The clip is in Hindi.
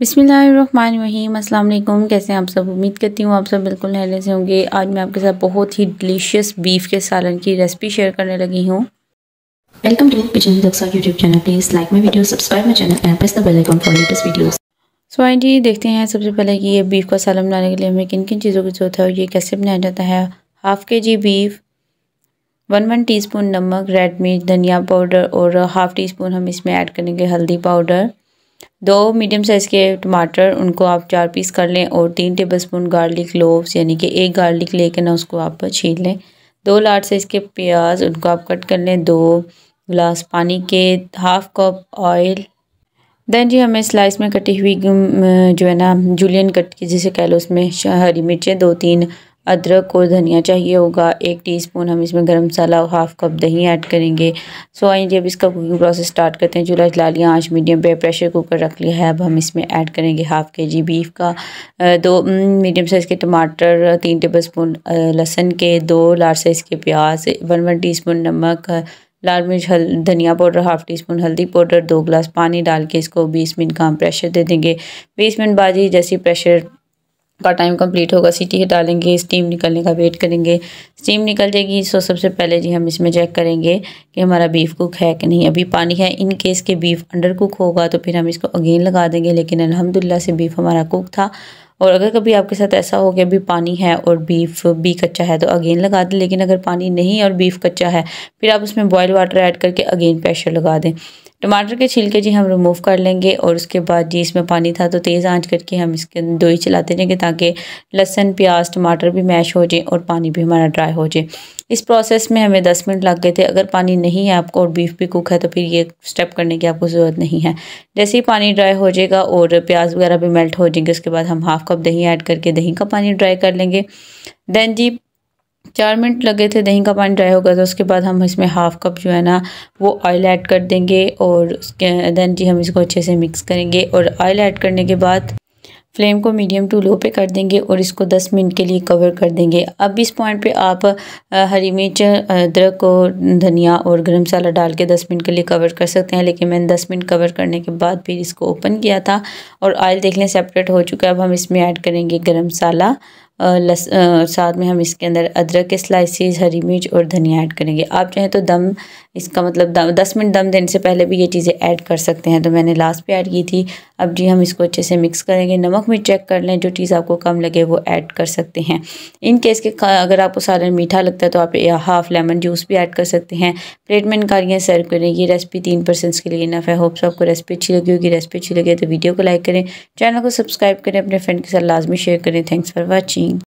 बिसमीम वालेकुम कैसे हैं आप सब उम्मीद करती हूँ आप सब बिल्कुल नहले से होंगे आज मैं आपके साथ बहुत ही डिलीशियस बीफ के सालन की रेसिपी शेयर करने लगी हूँ welcome to kitchen channel please like video subscribe channel and press the bell icon for latest videos so आई जी देखते हैं सबसे पहले कि ये बीफ का सालन बनाने के लिए हमें किन किन चीज़ों की जरूरत है और ये कैसे बनाया जाता है half K G beef one one spoon नमक रेड मिर्च धनिया पाउडर और हाफ़ टी स्पून हम इसमें ऐड करेंगे हल्दी पाउडर दो मीडियम साइज़ के टमाटर उनको आप चार पीस कर लें और तीन टेबल स्पून गार्लिक लोव्स यानी कि एक गार्लिक लेके ना उसको आप छील लें दो लार्ज साइज़ के प्याज उनको आप कट कर लें दो गिलास पानी के हाफ कप ऑयल दैन जी हमें स्लाइस में कटी हुई जो है ना जूलियन कट की जिसे कह लो उसमें हरी मिर्चें दो तीन अदरक और धनिया चाहिए होगा एक टीस्पून हम इसमें गरम मसाला और हाफ कप दही ऐड करेंगे सो आइए जब इसका कुकिंग प्रोसेस स्टार्ट करते हैं चूल्हा चला लिया आँच मीडियम पे प्रेशर कुकर रख लिया है अब हम इसमें ऐड करेंगे हाफ के जी बीफ का दो मीडियम साइज़ के टमाटर तीन टेबल स्पून लहसन के दो लार्ज साइज़ के प्याज वन वन टी नमक लाल मिर्च हल धनिया पाउडर हाफ टी स्पून हल्दी पाउडर दो गिलास पानी डाल के इसको बीस मिनट का हम प्रेशर दे देंगे बीस मिनट बाद ही जैसे प्रेशर का टाइम कंप्लीट होगा सीटी डालेंगे स्टीम निकलने का वेट करेंगे स्टीम निकल जाएगी सो सबसे पहले जी हम इसमें चेक करेंगे कि हमारा बीफ कुक है कि नहीं अभी पानी है इन केस के बीफ अंडर कुक होगा तो फिर हम इसको अगेन लगा देंगे लेकिन अलहमदिल्ला से बीफ हमारा कुक था और अगर कभी आपके साथ ऐसा हो गया अभी पानी है और बीफ भी कच्चा है तो अगेन लगा दें लेकिन अगर पानी नहीं और बीफ कच्चा है फिर आप उसमें बॉयल वाटर ऐड करके अगेन प्रेशर लगा दें टमाटर के छिलके जी हम रिमूव कर लेंगे और उसके बाद जी इसमें पानी था तो तेज़ आंच करके हम इसके दो दोई चलाते जाएंगे ताकि लहसन प्याज टमाटर भी मैश हो जाए और पानी भी हमारा ड्राई हो जाए इस प्रोसेस में हमें दस मिनट लग गए थे अगर पानी नहीं है आपको और बीफ भी कुक है तो फिर ये स्टेप करने की आपको ज़रूरत नहीं है जैसे ही पानी ड्राई हो जाएगा और प्याज वगैरह भी मेल्ट हो जाएंगे उसके बाद हम हाफ कप दही ऐड करके दही का पानी ड्राई कर लेंगे दैन जी चार मिनट लगे थे दही का पानी ड्राई होगा तो उसके बाद हम इसमें हाफ़ कप जो है ना वो ऑयल ऐड कर देंगे और उसके दैन जी हम इसको अच्छे से मिक्स करेंगे और ऑयल ऐड करने के बाद फ्लेम को मीडियम टू लो पे कर देंगे और इसको 10 मिनट के लिए कवर कर देंगे अब इस पॉइंट पे आप हरी मिर्च अदरक और धनिया और गरम मसाला डाल के 10 मिनट के लिए कवर कर सकते हैं लेकिन मैंने 10 मिनट कवर करने के बाद फिर इसको ओपन किया था और ऑयल देख लें सेपरेट हो चुका है अब हम इसमें ऐड करेंगे गरम मसाला लस साथ में हम इसके अंदर अदरक के स्लाइसेस हरी मिर्च और धनिया ऐड करेंगे आप चाहें तो दम इसका मतलब दम दस मिनट दम देने से पहले भी ये चीज़ें ऐड कर सकते हैं तो मैंने लास्ट पे ऐड की थी अब जी हम इसको अच्छे से मिक्स करेंगे नमक मिर्च चेक कर लें जो चीज़ आपको कम लगे वो ऐड कर सकते हैं इन केस के अगर आपको सालन मीठा लगता है तो आप हाफ़ लेमन जूस भी ऐड कर सकते हैं प्लेट में निकालिए सर्व करें ये रेसिपी तीन पर्सन के लिए इनफ है होप्स आपको रेसिपी अच्छी लगी होगी रेसिपी अच्छी लगी तो वीडियो को लाइक करें चैनल को सब्सक्राइब करें अपने फ्रेंड के साथ लाजमी शेयर करें थैंक्स फॉर वॉचिंग